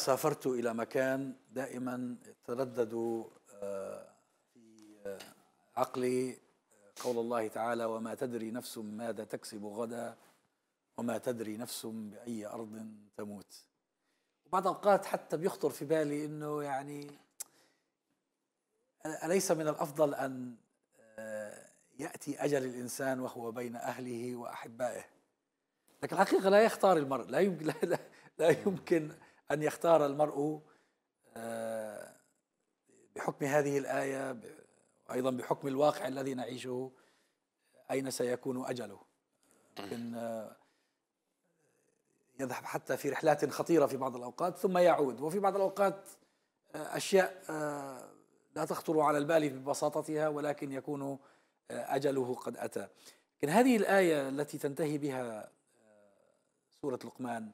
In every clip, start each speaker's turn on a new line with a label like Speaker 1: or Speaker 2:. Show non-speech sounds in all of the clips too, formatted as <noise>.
Speaker 1: سافرت إلى مكان دائما تردد آه، في آه، عقلي آه، قول الله تعالى وما تدري نفس ماذا تكسب غدا وما تدري نفس بأي أرض تموت وبعض الأوقات حتى بيخطر في بالي أنه يعني أليس من الأفضل أن يأتي أجل الإنسان وهو بين أهله وأحبائه لكن الحقيقة لا يختار المرء لا يمكن لا, لا نعم. يمكن أن يختار المرء آه، بحكم هذه الآية وأيضا بحكم الواقع الذي نعيشه أين سيكون أجله إن آه، يذهب حتى في رحلات خطيرة في بعض الأوقات ثم يعود وفي بعض الأوقات آه، أشياء لا تخطر على البال ببساطتها ولكن يكون أجله قد أتى لكن هذه الآية التي تنتهي بها سورة لقمان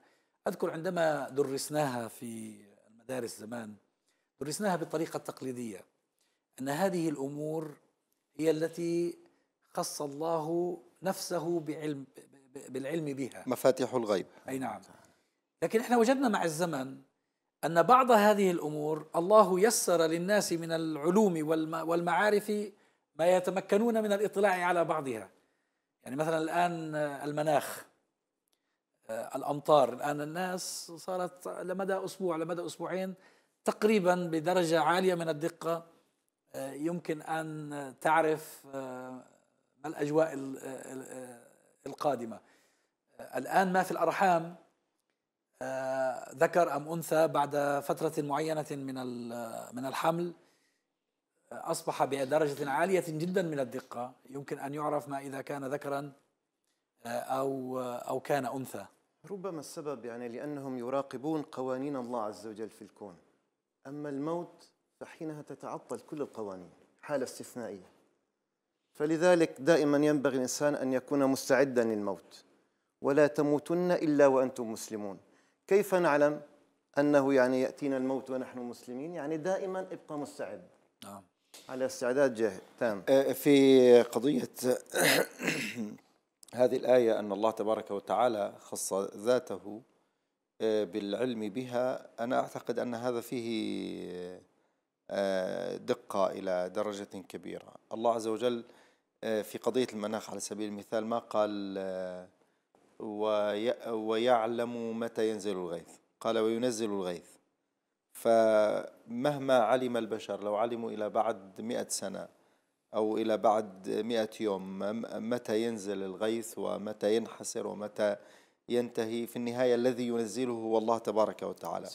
Speaker 1: أذكر عندما درسناها في المدارس زمان درسناها بالطريقة التقليدية أن هذه الأمور هي التي خص الله نفسه بعلم بالعلم بها
Speaker 2: مفاتيح الغيب
Speaker 1: أي نعم لكن احنا وجدنا مع الزمن أن بعض هذه الأمور الله يسر للناس من العلوم والمعارف ما يتمكنون من الاطلاع على بعضها يعني مثلا الآن المناخ آه، الامطار الان الناس صارت لمدى اسبوع لمدى اسبوعين تقريبا بدرجه عاليه من الدقه آه، يمكن ان تعرف آه، ما الاجواء القادمه الان ما في الارحام ذكر ام انثى بعد فتره معينه من من الحمل اصبح بدرجه عاليه جدا من الدقه يمكن ان يعرف ما اذا كان ذكرا او او كان انثى
Speaker 3: ربما السبب يعني لأنهم يراقبون قوانين الله عز وجل في الكون أما الموت فحينها تتعطل كل القوانين حالة استثنائية فلذلك دائما ينبغي الإنسان أن يكون مستعدا للموت ولا تموتن إلا وأنتم مسلمون كيف نعلم أنه يعني يأتينا الموت ونحن مسلمين يعني دائما ابقى مستعد نعم على استعداد جاهز تام آه، في قضية <coughs> آه،
Speaker 2: هذه الآية أن الله تبارك وتعالى خص ذاته آه، بالعلم بها أنا أعتقد أن هذا فيه آه، دقة إلى درجة كبيرة الله عز وجل آه، في قضية المناخ على سبيل المثال ما قال ويعلم متى ينزل الغيث قال وينزل الغيث فمهما علم البشر لو علموا إلى بعد مئة سنة أو إلى بعد مئة يوم متى ينزل الغيث ومتى ينحسر ومتى ينتهي في النهاية الذي ينزله هو الله تبارك وتعالى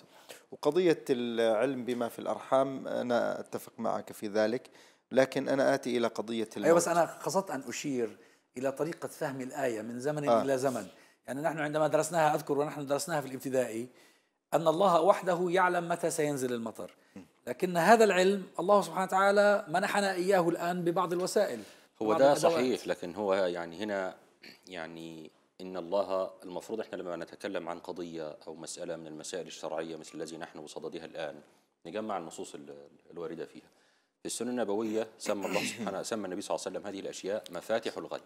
Speaker 2: وقضية العلم بما في الأرحام أنا أتفق معك في ذلك لكن أنا آتي إلى قضية الموت أيوة بس أنا
Speaker 1: قصدت أن أشير إلى طريقة فهم الآية من زمن آه. إلى زمن يعني نحن عندما درسناها أذكر ونحن درسناها في الابتدائي أن الله وحده يعلم متى سينزل المطر لكن هذا العلم الله سبحانه وتعالى منحنا إياه الآن ببعض الوسائل هو ده صحيح
Speaker 4: لكن هو يعني هنا يعني إن الله المفروض إحنا لما نتكلم عن قضية أو مسألة من المسائل الشرعية مثل الذي نحن بصددها الآن نجمع النصوص الواردة فيها في السنة النبوية سمى الله سبحانه <coughs> سمى النبي صلى الله عليه وسلم هذه الأشياء مفاتح الغيب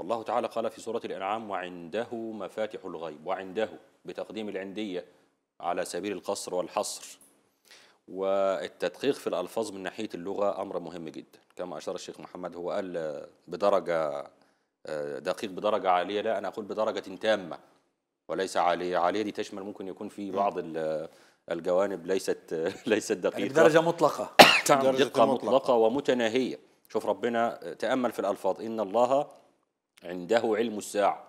Speaker 4: والله تعالى قال في سورة الأنعام وعنده مفاتح الغيب وعنده بتقديم العندية على سبيل القصر والحصر والتدقيق في الألفاظ من ناحية اللغة أمر مهم جدا كما أشار الشيخ محمد هو قال آه، بدرجة آه، دقيق بدرجة عالية لا أنا أقول بدرجة تامة وليس عالية عالية دي تشمل ممكن يكون في بعض آه، الجوانب ليست <laughs> ليست دقيقة يعني بدرجة
Speaker 1: مطلقة <coughs> درجة دقة مطلقة,
Speaker 4: ومتناهية شوف ربنا تأمل في الألفاظ إن الله عنده علم الساعة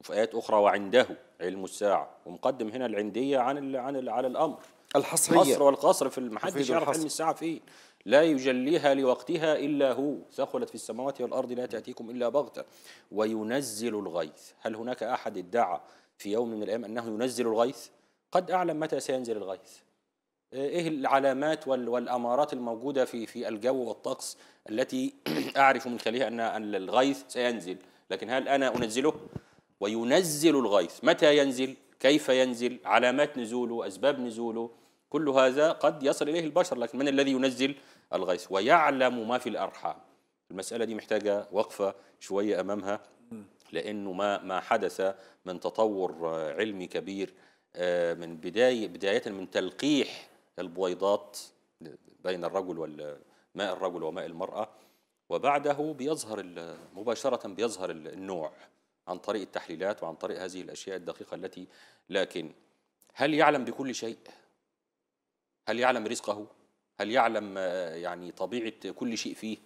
Speaker 4: وفي آيات أخرى وعنده علم الساعة ومقدم هنا العندية عن الـ عن الـ على الأمر الحصرية الحصر والقصر في المحدش يعرف علم الساعة فين إيه. لا يجليها لوقتها إلا هو ثقلت في السماوات والأرض لا تأتيكم إلا بغتة وينزل الغيث هل هناك أحد ادعى في يوم من الأيام أنه ينزل الغيث قد أعلم متى سينزل الغيث ايه, إيه العلامات والامارات الموجوده في في الجو والطقس التي <clears throat> اعرف من خلالها ان الغيث سينزل لكن هل انا انزله وينزل الغيث متى ينزل كيف ينزل علامات نزوله أسباب نزوله كل هذا قد يصل إليه البشر لكن من الذي ينزل الغيث ويعلم ما في الأرحام المسألة دي محتاجة وقفة شوية أمامها لأنه ما ما حدث من تطور علمي كبير آه، من بداية بداية من تلقيح البويضات بين الرجل والماء الرجل وماء المرأة وبعده بيظهر مباشرة بيظهر النوع عن طريق التحليلات وعن طريق هذه الأشياء الدقيقة التي لكن هل يعلم بكل شيء؟ هل يعلم رزقه؟ هل يعلم آه، يعني طبيعة كل شيء فيه؟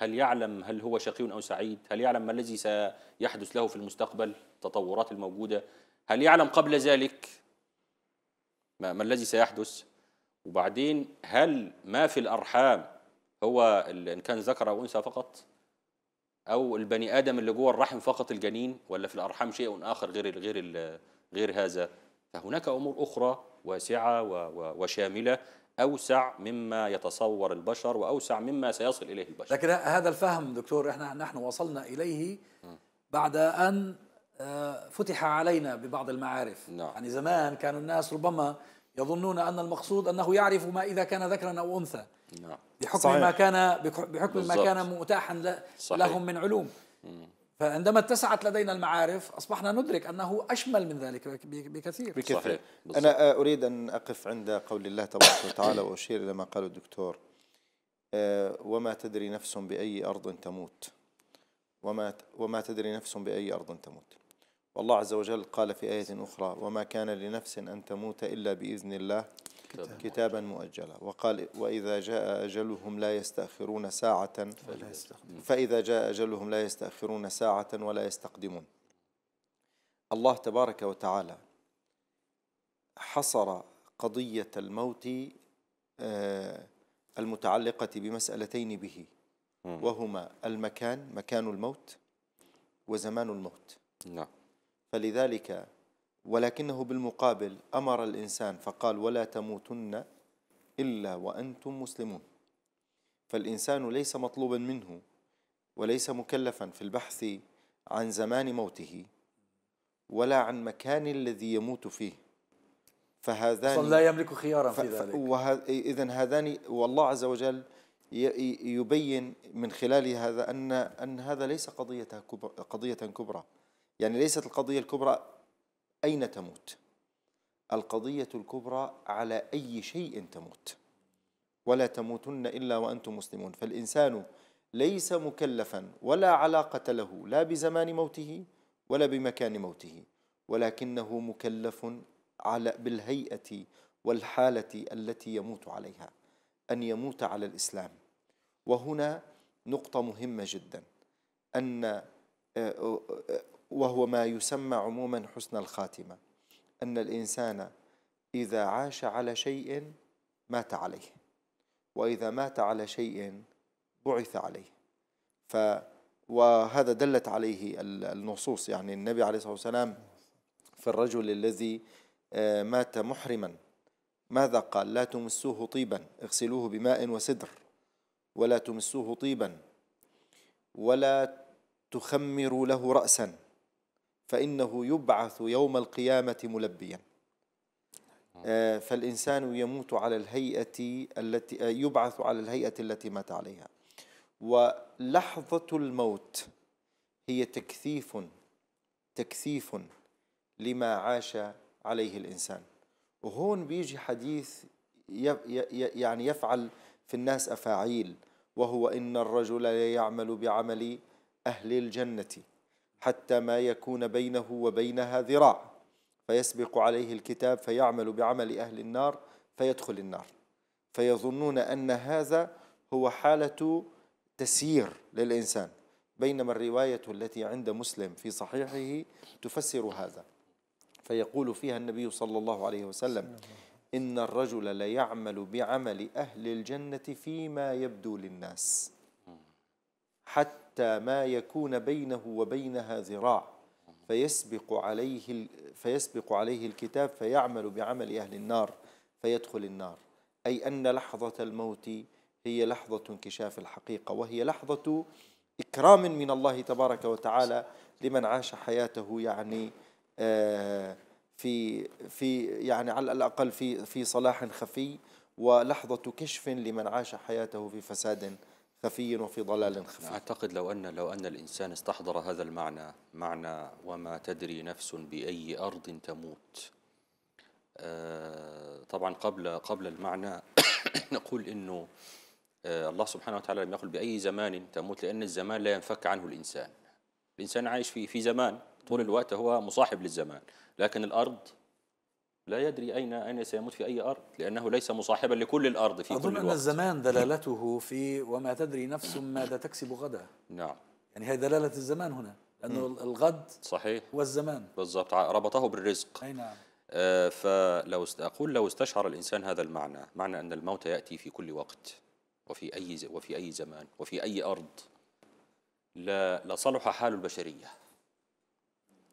Speaker 4: هل يعلم هل هو شقي أو سعيد؟ هل يعلم ما الذي سيحدث له في المستقبل؟ التطورات الموجودة؟ هل يعلم قبل ذلك ما الذي سيحدث؟ وبعدين هل ما في الأرحام هو إن كان ذكر أو أنثى فقط؟ او البني ادم اللي جوه الرحم فقط الجنين ولا في الارحام شيء اخر غير غير غير هذا فهناك امور اخرى واسعه وشامله اوسع مما يتصور البشر واوسع مما سيصل اليه البشر لكن
Speaker 1: هذا الفهم دكتور احنا نحن وصلنا اليه بعد ان آه، فتح علينا ببعض المعارف نعم. يعني زمان كانوا الناس ربما يظنون أن المقصود أنه يعرف ما إذا كان ذكرا أو أنثى
Speaker 4: نعم. بحكم صحيح. ما
Speaker 1: كان بحكم بالزبط. ما كان متاحا صحيح. لهم من علوم فعندما اتسعت لدينا المعارف اصبحنا ندرك انه اشمل من ذلك بكثير بكثير صحيح. انا
Speaker 2: آه، اريد ان اقف عند قول الله تبارك وتعالى <coughs> واشير الى ما قاله الدكتور آه، وما تدري نفس باي ارض تموت وما وما تدري نفس باي ارض تموت والله عز وجل قال في آية أخرى وما كان لنفس أن تموت إلا بإذن الله كتابا مؤجلا وقال وإذا جاء أجلهم لا يستأخرون ساعة فإذا جاء أجلهم لا يستأخرون ساعة ولا يستقدمون الله تبارك وتعالى حصر قضية الموت آه، المتعلقة بمسألتين به وهما المكان مكان الموت وزمان الموت نعم فلذلك ولكنه بالمقابل امر الانسان فقال ولا تموتن الا وانتم مسلمون فالانسان ليس مطلوبا منه وليس مكلفا في البحث عن زمان موته ولا عن مكان الذي يموت فيه فهذان لا يملك خيارا في ذلك اذا هذان والله عز وجل يبين من خلال هذا ان ان هذا ليس قضيه قضيه كبرى يعني ليست القضية الكبرى أين تموت القضية الكبرى على أي شيء تموت ولا تموتن إلا وأنتم مسلمون فالإنسان ليس مكلفا ولا علاقة له لا بزمان موته ولا بمكان موته ولكنه مكلف على بالهيئة والحالة التي يموت عليها أن يموت على الإسلام وهنا نقطة مهمة جدا أن آه، آه، آه، وهو ما يسمى عموما حسن الخاتمة أن الإنسان إذا عاش على شيء مات عليه وإذا مات على شيء بعث عليه ف وهذا دلت عليه النصوص يعني النبي عليه الصلاة والسلام في الرجل الذي آه، مات محرما ماذا قال لا تمسوه طيبا اغسلوه بماء وسدر ولا تمسوه طيبا ولا تخمروا له رأسا فإنه يبعث يوم القيامة ملبيا آه. آه، فالإنسان يموت على الهيئة التي آه، يبعث على الهيئة التي مات عليها ولحظة الموت هي تكثيف تكثيف لما عاش عليه الإنسان وهون بيجي حديث يعني يفعل في الناس أفاعيل وهو إن الرجل ليعمل بعمل أهل الجنة حتى ما يكون بينه وبينها ذراع فيسبق عليه الكتاب فيعمل بعمل أهل النار فيدخل النار فيظنون أن هذا هو حالة تسيير للإنسان بينما الرواية التي عند مسلم في صحيحه تفسر هذا فيقول فيها النبي صلى الله عليه وسلم إن الرجل ليعمل بعمل أهل الجنة فيما يبدو للناس حتى ما يكون بينه وبينها ذراع فيسبق عليه فيسبق عليه الكتاب فيعمل بعمل أهل النار فيدخل النار أي أن لحظة الموت هي لحظة انكشاف الحقيقة وهي لحظة إكرام من الله تبارك وتعالى لمن عاش حياته يعني آه، في في يعني على الأقل في في صلاح خفي ولحظة كشف لمن عاش حياته في فساد خفي وفي ضلال خفي
Speaker 4: نعم. أعتقد لو أن لو أن الإنسان استحضر هذا المعنى معنى وما تدري نفس بأي أرض تموت آه طبعا قبل قبل المعنى <coughs> نقول إنه آه الله سبحانه وتعالى لم يقل بأي زمان تموت لأن الزمان لا ينفك عنه الإنسان الإنسان عايش في في زمان طول الوقت هو مصاحب للزمان لكن الأرض لا يدري أين أين سيموت في أي أرض لأنه ليس مصاحبا لكل الأرض في أظن كل الوقت. أن الزمان دلالته
Speaker 1: في وما تدري نفس ماذا تكسب غدا نعم يعني هي دلالة الزمان هنا لأنه الغد
Speaker 4: صحيح هو الزمان بالضبط ربطه بالرزق أي نعم آه فلو أقول لو استشعر الإنسان هذا المعنى معنى أن الموت يأتي في كل وقت وفي أي وفي أي زمان وفي أي أرض لا لصلح حال البشرية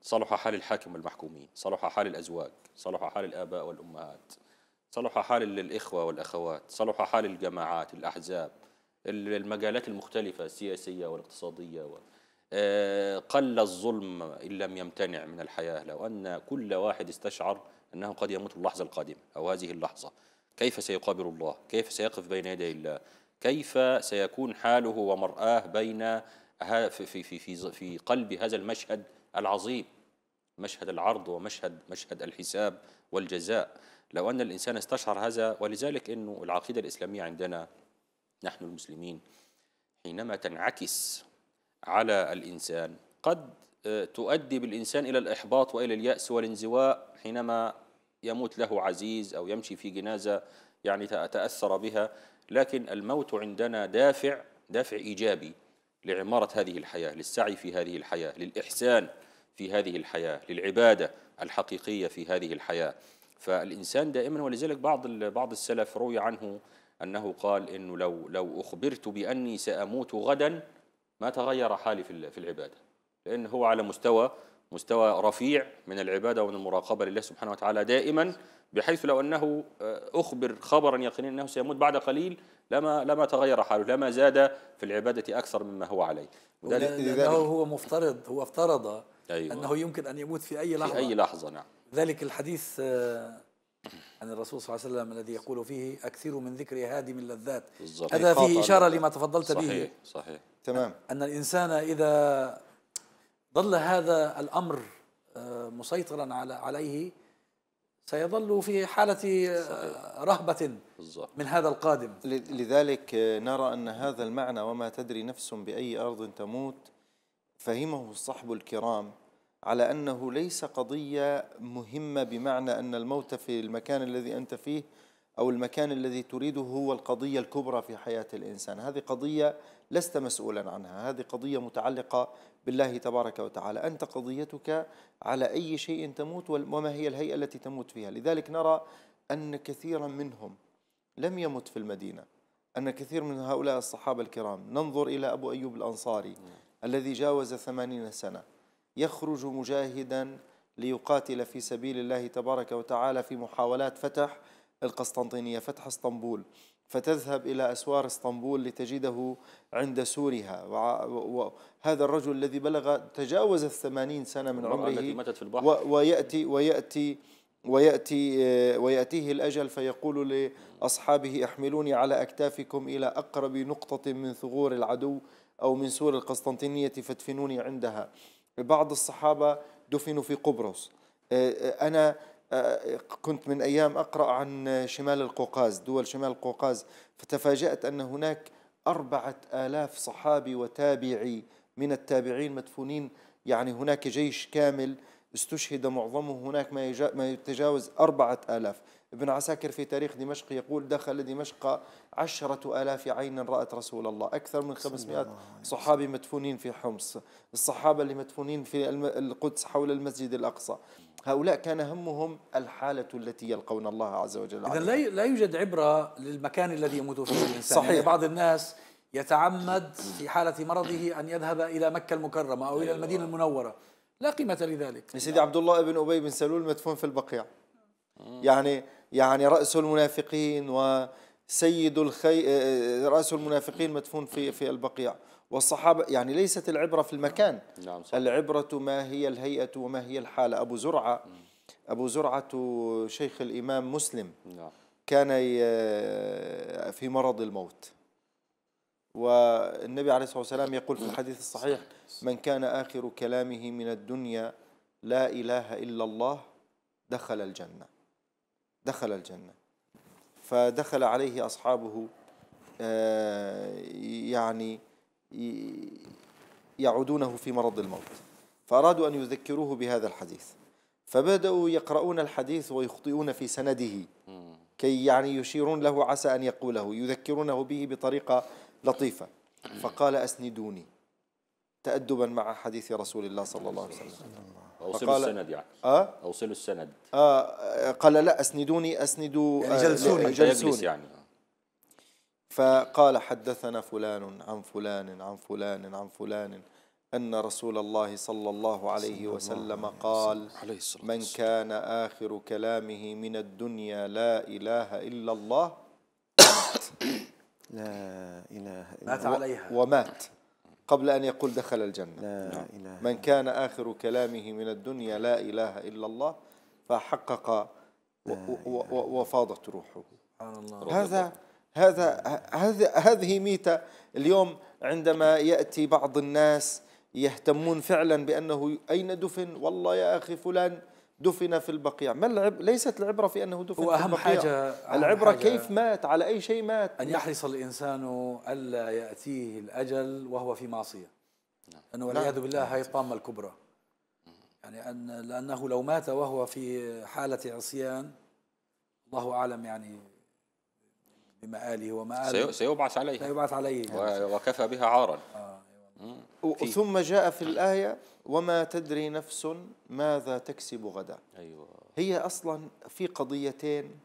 Speaker 4: صلح حال الحاكم والمحكومين صلح حال الأزواج صلح حال الآباء والأمهات صلح حال الإخوة والأخوات صلح حال الجماعات الأحزاب المجالات المختلفة السياسية والاقتصادية و... آه، قل الظلم إن لم يمتنع من الحياة لو أن كل واحد استشعر أنه قد يموت اللحظة القادمة أو هذه اللحظة كيف سيقابل الله كيف سيقف بين يدي الله كيف سيكون حاله ومرآه بين في, في, في, في, في قلب هذا المشهد العظيم مشهد العرض ومشهد مشهد الحساب والجزاء لو أن الإنسان استشعر هذا ولذلك أنه العقيدة الإسلامية عندنا نحن المسلمين حينما تنعكس على الإنسان قد آه، تؤدي بالإنسان إلى الإحباط وإلى اليأس والانزواء حينما يموت له عزيز أو يمشي في جنازة يعني تأثر بها لكن الموت عندنا دافع دافع إيجابي لعمارة هذه الحياة للسعي في هذه الحياة للإحسان في هذه الحياة للعبادة الحقيقية في هذه الحياة فالإنسان دائما ولذلك بعض بعض السلف روي عنه أنه قال إنه لو لو أخبرت بأني سأموت غدا ما تغير حالي في العبادة لأن هو على مستوى مستوى رفيع من العبادة ومن المراقبة لله سبحانه وتعالى دائما بحيث لو أنه آه، أخبر خبرا يقينيا أنه سيموت بعد قليل لما لما تغير حاله لما زاد في العبادة أكثر مما هو عليه لأنه هو
Speaker 1: مفترض هو افترض أيوة. أنه يمكن أن يموت في أي لحظة في أي لحظة نعم ذلك الحديث آه، عن الرسول صلى الله عليه وسلم الذي يقول فيه أكثر من ذكر هادم اللذات هذا فيه إشارة لما تفضلت صحيح به صحيح صحيح تمام أن الإنسان إذا ظل هذا الأمر آه، مسيطرا على عليه سيظل في حالة
Speaker 2: آه، رهبة من هذا القادم لذلك آه، نرى أن هذا المعنى وما تدري نفس بأي أرض تموت فهمه الصحب الكرام على أنه ليس قضية مهمة بمعنى أن الموت في المكان الذي أنت فيه أو المكان الذي تريده هو القضية الكبرى في حياة الإنسان هذه قضية لست مسؤولا عنها هذه قضية متعلقة بالله تبارك وتعالى أنت قضيتك على أي شيء تموت وما هي الهيئة التي تموت فيها لذلك نرى أن كثيرا منهم لم يمت في المدينة أن كثير من هؤلاء الصحابة الكرام ننظر إلى أبو أيوب الأنصاري نعم. الذي جاوز ثمانين سنة يخرج مجاهدا ليقاتل في سبيل الله تبارك وتعالى في محاولات فتح القسطنطينية فتح اسطنبول فتذهب إلى أسوار اسطنبول لتجده عند سورها وهذا الرجل الذي بلغ تجاوز الثمانين سنة من عمره التي ماتت في البحر ويأتي ويأتي ويأتي آه، ويأتيه الأجل فيقول لأصحابه احملوني على أكتافكم إلى أقرب نقطة من ثغور العدو أو من سور القسطنطينية فادفنوني عندها بعض الصحابة دفنوا في قبرص آه، آه، أنا كنت من أيام أقرأ عن شمال القوقاز دول شمال القوقاز فتفاجأت أن هناك أربعة آلاف صحابي وتابعي من التابعين مدفونين يعني هناك جيش كامل استشهد معظمه هناك ما يتجاوز أربعة آلاف ابن عساكر في تاريخ دمشق يقول دخل دمشق عشرة ألاف عين رأت رسول الله أكثر من 500 صحابي مدفونين في حمص الصحابة اللي مدفونين في القدس حول المسجد الأقصى هؤلاء كان همهم الحالة التي يلقون الله عز وجل إذا
Speaker 1: لا يوجد عبرة للمكان الذي يموت فيه الإنسان <laughs> صحيح يعني بعض الناس يتعمد في حالة مرضه أن يذهب إلى مكة المكرمة أو إلى أيوة. المدينة المنورة لا قيمة لذلك يا سيدي
Speaker 2: عبد الله بن أبي بن سلول مدفون في البقيع يعني يعني رأس المنافقين وسيد الخي رأس المنافقين مدفون في في البقيع والصحابة يعني ليست العبرة في المكان نعم, نعم، العبرة ما هي الهيئة وما هي الحالة أبو زرعة أبو زرعة شيخ الإمام مسلم نعم. كان في مرض الموت والنبي عليه الصلاة والسلام يقول في الحديث الصحيح من كان آخر كلامه من الدنيا لا إله إلا الله دخل الجنة دخل الجنة فدخل عليه أصحابه آه، يعني يعودونه في مرض الموت فأرادوا أن يذكروه بهذا الحديث فبدأوا يقرؤون الحديث ويخطئون في سنده كي يعني يشيرون له عسى أن يقوله يذكرونه به بطريقة لطيفة فقال أسندوني تأدبا مع حديث رسول الله صلى الله عليه وسلم
Speaker 4: اوصلوا السند يعني اه اوصلوا السند
Speaker 2: آه،, اه قال لا اسندوني اسندوا آه، يعني جلسوني آه جلسوني يعني فقال حدثنا فلان عن فلان عن فلان عن فلان أن رسول الله صلى الله عليه وسلم قال من كان آخر كلامه من الدنيا لا إله إلا الله مات لا إله إلا الله مات عليها ومات قبل أن يقول دخل الجنة لا نعم. إله من كان آخر كلامه من الدنيا لا إله إلا الله فحقق وفاضت روحه هذا هذا هذه ميتة اليوم عندما يأتي بعض الناس يهتمون فعلا بأنه أين دفن والله يا أخي فلان دفن في البقيع ما العب ليست العبرة في أنه دفن هو أهم في البقيع حاجة أهم العبرة حاجة كيف مات على أي شيء مات أن يحرص الإنسان
Speaker 1: ألا يأتيه الأجل وهو في معصية نعم. أنه نعم. والعياذ بالله نعم. هاي الطامة الكبرى يعني أن لأنه لو مات وهو في حالة عصيان الله أعلم يعني بمآله ومآله سيبعث عليه
Speaker 4: سيبعث عليه وكفى بها عارا آه.
Speaker 2: ثم جاء في الآية وما تدري نفس ماذا تكسب غدا أيوة. هي أصلا في قضيتين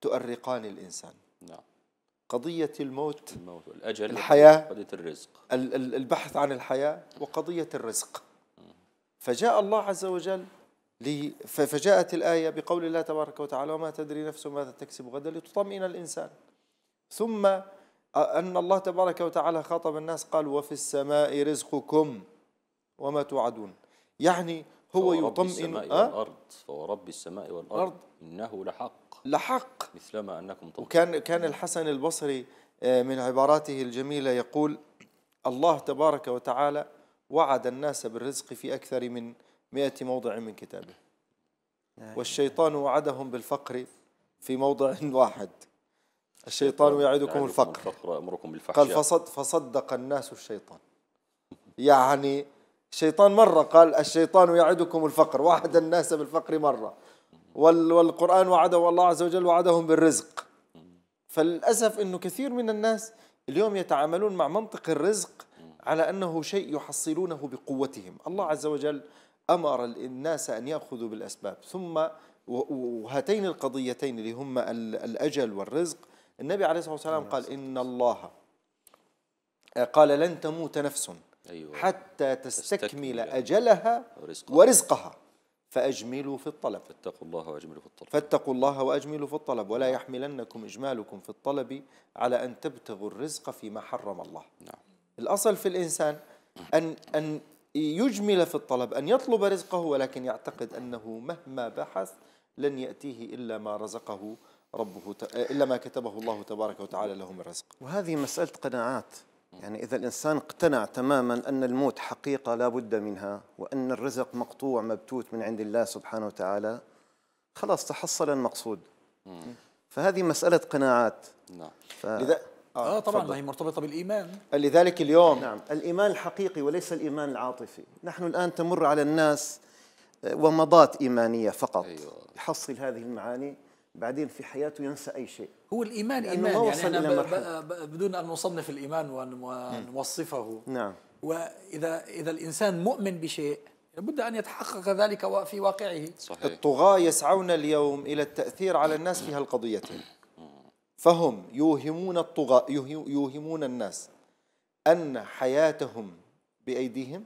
Speaker 2: تؤرقان الإنسان نعم. قضية الموت, الموت والاجل الحياة قضية الرزق البحث عن الحياة وقضية الرزق فجاء الله عز وجل فجاءت الآية بقول الله تبارك وتعالى وما تدري نفس ماذا تكسب غدا لتطمئن الإنسان ثم أن الله تبارك وتعالى خاطب الناس قال وفي السماء رزقكم وما توعدون يعني هو يطمئن السماء أه؟ والأرض فورب السماء والأرض إنه لحق لحق مثلما أنكم تطلق. وكان كان الحسن البصري آه، من عباراته الجميلة يقول الله تبارك وتعالى وعد الناس بالرزق في أكثر من مئة موضع من كتابه والشيطان وعدهم بالفقر في موضع <laughs> واحد الشيطان يعدكم الفقر أمركم بالفحشاء قال فصد فصدق الناس الشيطان يعني الشيطان مرة قال الشيطان يعدكم الفقر وعد الناس بالفقر مرة والقرآن وعده والله عز وجل وعدهم بالرزق فللأسف أنه كثير من الناس اليوم يتعاملون مع منطق الرزق على أنه شيء يحصلونه بقوتهم الله عز وجل أمر الناس أن يأخذوا بالأسباب ثم وهاتين القضيتين اللي هما الأجل والرزق النبي عليه الصلاة والسلام قال إن الله آه، قال لن تموت نفس أيوة. حتى تستكمل, تستكمل أجلها ورزقها, ورزقها فأجملوا في الطلب فاتقوا الله وأجملوا في الطلب فاتقوا الله وأجملوا في الطلب ولا نعم. يحملنكم إجمالكم في الطلب على أن تبتغوا الرزق فيما حرم الله نعم. الأصل في الإنسان أن, أن يجمل في الطلب أن يطلب رزقه ولكن يعتقد أنه مهما بحث لن يأتيه إلا ما
Speaker 3: رزقه ربه آه، إلا ما كتبه الله تبارك وتعالى له من رزق وهذه مسألة قناعات يعني إذا الإنسان اقتنع تماما أن الموت حقيقة لا بد منها وأن الرزق مقطوع مبتوت من عند الله سبحانه وتعالى خلاص تحصل المقصود فهذه مسألة قناعات نعم ف... لذا... آه, آه طبعا ما هي مرتبطة بالإيمان لذلك اليوم نعم الإيمان الحقيقي وليس الإيمان العاطفي نحن الآن تمر على الناس آه، ومضات إيمانية فقط أيوة. يحصل هذه المعاني بعدين في حياته ينسى اي شيء
Speaker 1: هو الايمان ايمان يعني وصل أنا إلى بدون ان نصنف الايمان ونوصفه نعم واذا اذا الانسان مؤمن بشيء لابد ان يتحقق ذلك في واقعه صحيح.
Speaker 2: الطغاة يسعون اليوم الى التاثير على الناس في هالقضيتين فهم يوهمون الطغاة يوهمون الناس ان حياتهم بايديهم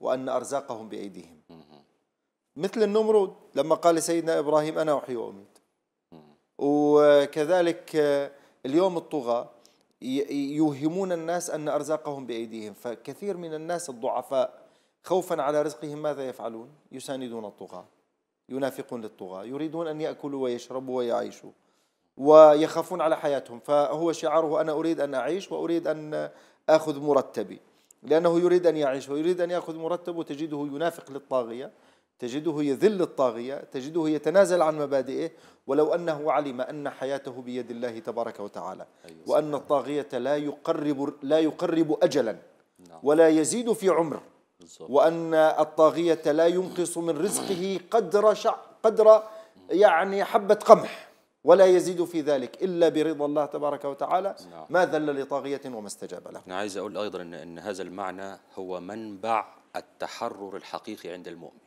Speaker 2: وان ارزاقهم بايديهم مثل النمرود لما قال سيدنا ابراهيم انا احيي واميت وكذلك آه، اليوم الطغاة يوهمون الناس أن أرزاقهم بأيديهم فكثير من الناس الضعفاء خوفا على رزقهم ماذا يفعلون؟ يساندون الطغاة ينافقون للطغاة يريدون أن يأكلوا ويشربوا ويعيشوا ويخافون على حياتهم فهو شعاره أنا أريد أن أعيش وأريد أن أخذ مرتبي لأنه يريد أن يعيش ويريد أن يأخذ مرتب وتجده ينافق للطاغية تجده يذل الطاغية تجده يتنازل عن مبادئه ولو أنه علم أن حياته بيد الله تبارك وتعالى أيوة وأن الطاغية لا يقرب, لا يقرب أجلا نعم. ولا يزيد في عمر وأن الطاغية لا ينقص من رزقه قدر, شع قدر يعني حبة قمح ولا يزيد في ذلك إلا برضا الله تبارك وتعالى نعم. ما ذل لطاغية وما استجاب له
Speaker 4: أنا عايز أقول أيضا إن هذا المعنى هو منبع التحرر الحقيقي عند المؤمن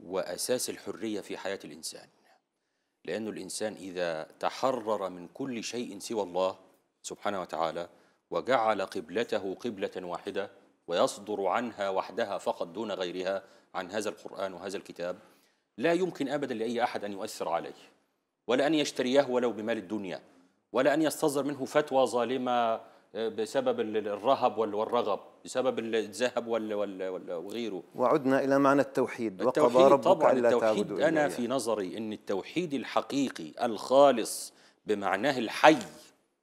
Speaker 4: وأساس الحرية في حياة الإنسان لأن الإنسان إذا تحرر من كل شيء سوى الله سبحانه وتعالى وجعل قبلته قبلة واحدة ويصدر عنها وحدها فقط دون غيرها عن هذا القرآن وهذا الكتاب لا يمكن أبدا لأي أحد أن يؤثر عليه ولا أن يشتريه ولو بمال الدنيا ولا أن يستصدر منه فتوى ظالمة بسبب الرهب والرغب بسبب الذهب وغيره
Speaker 3: وعدنا الى معنى التوحيد, التوحيد وقضى ربك طبعا ألا التوحيد انا إليه. في
Speaker 4: نظري ان التوحيد الحقيقي الخالص بمعناه الحي